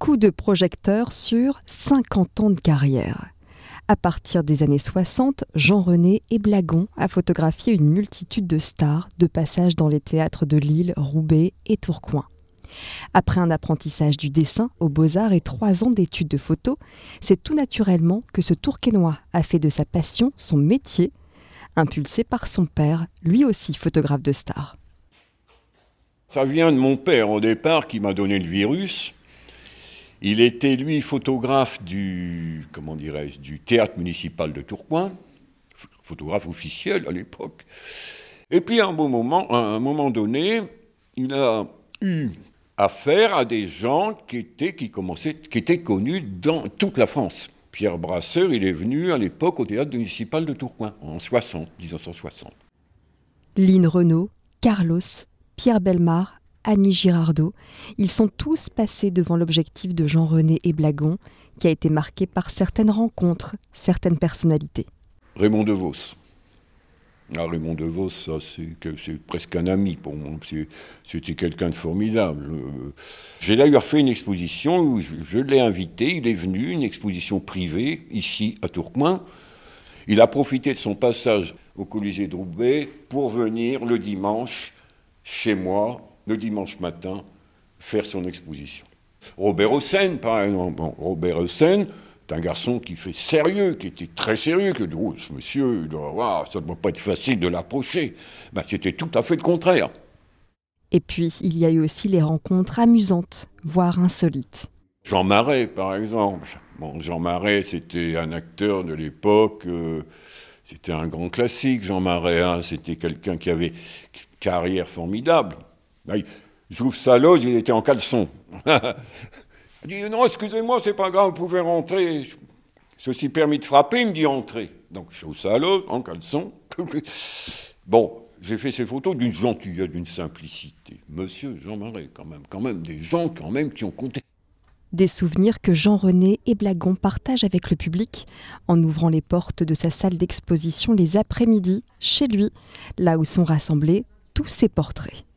coup de projecteur sur 50 ans de carrière. À partir des années 60, Jean-René et Blagon a photographié une multitude de stars de passage dans les théâtres de Lille, Roubaix et Tourcoing. Après un apprentissage du dessin aux Beaux-Arts et trois ans d'études de photo, c'est tout naturellement que ce Tourquenois a fait de sa passion son métier, impulsé par son père, lui aussi photographe de stars. Ça vient de mon père au départ qui m'a donné le virus. Il était, lui, photographe du, comment dirais-je, du théâtre municipal de Tourcoing, photographe officiel à l'époque. Et puis, à un, moment, à un moment donné, il a eu affaire à des gens qui étaient, qui commençaient, qui étaient connus dans toute la France. Pierre Brasseur, il est venu à l'époque au théâtre municipal de Tourcoing, en 1960. Lynn Renault, Carlos, Pierre Belmar, Annie Girardot. Ils sont tous passés devant l'objectif de Jean-René Blagon, qui a été marqué par certaines rencontres, certaines personnalités. Raymond DeVos. Ah, Raymond DeVos, ça, c'est presque un ami pour moi. C'était quelqu'un de formidable. Euh, j'ai d'ailleurs fait une exposition où je, je l'ai invité, il est venu, une exposition privée, ici à Tourcoing. Il a profité de son passage au Colisée de Roubaix pour venir le dimanche chez moi le dimanche matin, faire son exposition. Robert Hossein, par exemple. Robert Hossein, c'est un garçon qui fait sérieux, qui était très sérieux, que oh, ce monsieur, ça ne doit pas être facile de l'approcher. Ben, c'était tout à fait le contraire. Et puis, il y a eu aussi les rencontres amusantes, voire insolites. Jean Marais, par exemple. Bon, Jean Marais, c'était un acteur de l'époque, euh, c'était un grand classique, Jean Marais. Hein. c'était quelqu'un qui avait une carrière formidable j'ouvre sa loge, il était en caleçon. il dit Non, excusez-moi, c'est pas grave, vous pouvez rentrer. Ceci suis permis de frapper, il me dit Entrez. Donc j'ouvre sa loge, en caleçon. bon, j'ai fait ces photos d'une gentillesse, d'une simplicité. Monsieur Jean marie quand même, quand même, des gens quand même qui ont compté. Des souvenirs que Jean-René et Blagon partagent avec le public en ouvrant les portes de sa salle d'exposition les après-midi, chez lui, là où sont rassemblés tous ses portraits.